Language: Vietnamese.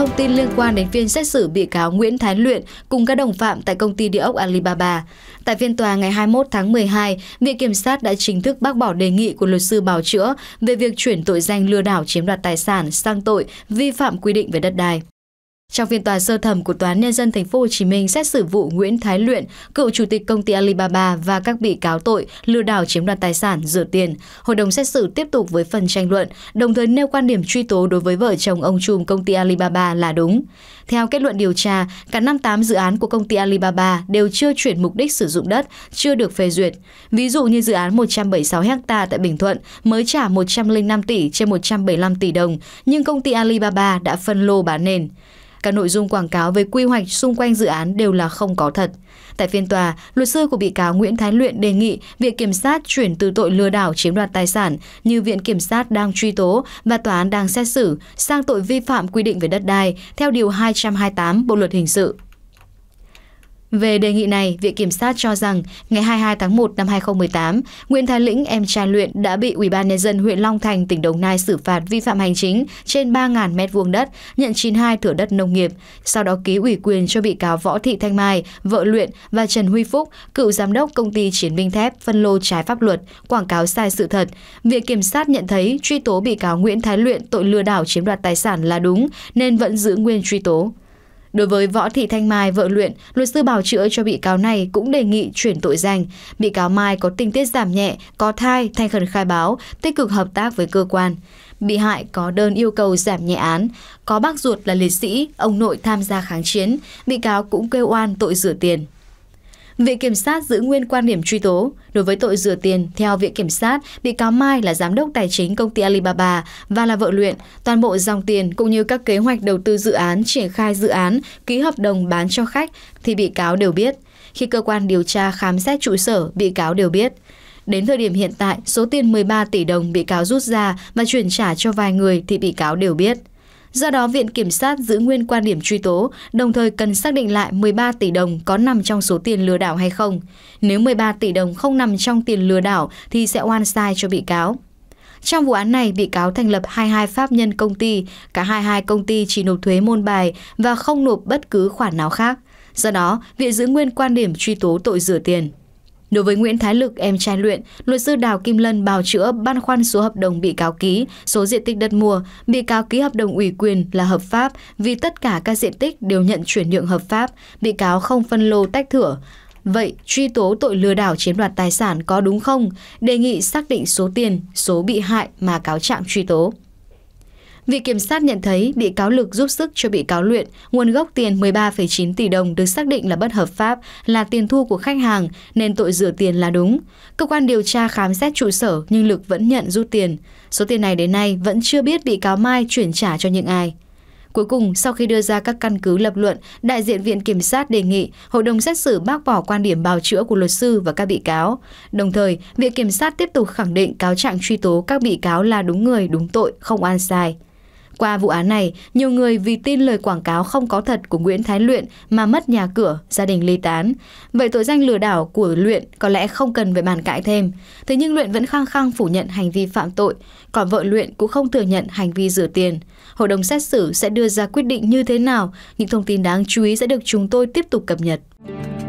thông tin liên quan đến phiên xét xử bị cáo Nguyễn Thái Luyện cùng các đồng phạm tại công ty địa ốc Alibaba. Tại phiên tòa ngày 21 tháng 12, Viện Kiểm sát đã chính thức bác bỏ đề nghị của luật sư bào chữa về việc chuyển tội danh lừa đảo chiếm đoạt tài sản sang tội vi phạm quy định về đất đai. Trong phiên tòa sơ thẩm của Tòa án Nhân dân tp hcm xét xử vụ Nguyễn Thái Luyện, cựu chủ tịch công ty Alibaba và các bị cáo tội lừa đảo chiếm đoạt tài sản, rửa tiền, hội đồng xét xử tiếp tục với phần tranh luận, đồng thời nêu quan điểm truy tố đối với vợ chồng ông trùm công ty Alibaba là đúng. Theo kết luận điều tra, cả 58 dự án của công ty Alibaba đều chưa chuyển mục đích sử dụng đất, chưa được phê duyệt. Ví dụ như dự án 176 ha tại Bình Thuận mới trả 105 tỷ trên 175 tỷ đồng, nhưng công ty Alibaba đã phân lô bán nền. Các nội dung quảng cáo về quy hoạch xung quanh dự án đều là không có thật. Tại phiên tòa, luật sư của bị cáo Nguyễn Thái Luyện đề nghị Viện Kiểm sát chuyển từ tội lừa đảo chiếm đoạt tài sản như Viện Kiểm sát đang truy tố và tòa án đang xét xử sang tội vi phạm quy định về đất đai theo Điều 228 Bộ Luật Hình sự. Về đề nghị này, Viện Kiểm sát cho rằng ngày 22 tháng 1 năm 2018, Nguyễn Thái Lĩnh, em trai Luyện đã bị ủy ban nhân dân huyện Long Thành, tỉnh Đồng Nai xử phạt vi phạm hành chính trên 3.000 m2 đất, nhận 92 thửa đất nông nghiệp, sau đó ký ủy quyền cho bị cáo Võ Thị Thanh Mai, vợ Luyện và Trần Huy Phúc, cựu giám đốc công ty Chiến binh thép phân lô trái pháp luật, quảng cáo sai sự thật. Viện Kiểm sát nhận thấy truy tố bị cáo Nguyễn Thái Luyện tội lừa đảo chiếm đoạt tài sản là đúng nên vẫn giữ nguyên truy tố. Đối với Võ Thị Thanh Mai, vợ luyện, luật sư bảo chữa cho bị cáo này cũng đề nghị chuyển tội danh. Bị cáo Mai có tình tiết giảm nhẹ, có thai, thành khẩn khai báo, tích cực hợp tác với cơ quan. Bị hại có đơn yêu cầu giảm nhẹ án, có bác ruột là liệt sĩ, ông nội tham gia kháng chiến, bị cáo cũng kêu oan tội rửa tiền viện kiểm sát giữ nguyên quan điểm truy tố đối với tội rửa tiền theo viện kiểm sát bị cáo mai là giám đốc tài chính công ty alibaba và là vợ luyện toàn bộ dòng tiền cũng như các kế hoạch đầu tư dự án triển khai dự án ký hợp đồng bán cho khách thì bị cáo đều biết khi cơ quan điều tra khám xét trụ sở bị cáo đều biết Đến thời điểm hiện tại, số tiền 13 tỷ đồng bị cáo rút ra và chuyển trả cho vài người thì bị cáo đều biết do đó viện kiểm sát giữ nguyên quan điểm truy tố đồng thời cần xác định lại 13 tỷ đồng có nằm trong số tiền lừa đảo hay không nếu 13 tỷ đồng không nằm trong tiền lừa đảo thì sẽ oan sai cho bị cáo trong vụ án này, bị cáo thành lập 22 pháp nhân công ty, cả 22 công ty chỉ nộp thuế môn bài và không nộp bất cứ khoản nào khác. Do đó, viện giữ nguyên quan điểm truy tố tội rửa tiền. Đối với Nguyễn Thái Lực, em trai luyện, luật sư Đào Kim Lân bào chữa băn khoăn số hợp đồng bị cáo ký, số diện tích đất mua, bị cáo ký hợp đồng ủy quyền là hợp pháp vì tất cả các diện tích đều nhận chuyển nhượng hợp pháp, bị cáo không phân lô tách thửa. Vậy, truy tố tội lừa đảo chiếm đoạt tài sản có đúng không? Đề nghị xác định số tiền, số bị hại mà cáo trạng truy tố. Viện Kiểm sát nhận thấy bị cáo lực giúp sức cho bị cáo luyện, nguồn gốc tiền 13,9 tỷ đồng được xác định là bất hợp pháp, là tiền thu của khách hàng nên tội rửa tiền là đúng. Cơ quan điều tra khám xét trụ sở nhưng lực vẫn nhận rút tiền. Số tiền này đến nay vẫn chưa biết bị cáo Mai chuyển trả cho những ai. Cuối cùng, sau khi đưa ra các căn cứ lập luận, đại diện Viện Kiểm sát đề nghị hội đồng xét xử bác bỏ quan điểm bào chữa của luật sư và các bị cáo. Đồng thời, Viện Kiểm sát tiếp tục khẳng định cáo trạng truy tố các bị cáo là đúng người, đúng tội, không oan sai. Qua vụ án này, nhiều người vì tin lời quảng cáo không có thật của Nguyễn Thái Luyện mà mất nhà cửa, gia đình ly tán. Vậy tội danh lừa đảo của Luyện có lẽ không cần phải bàn cãi thêm. Thế nhưng Luyện vẫn khăng khăng phủ nhận hành vi phạm tội, còn vợ Luyện cũng không thừa nhận hành vi rửa tiền. Hội đồng xét xử sẽ đưa ra quyết định như thế nào, những thông tin đáng chú ý sẽ được chúng tôi tiếp tục cập nhật.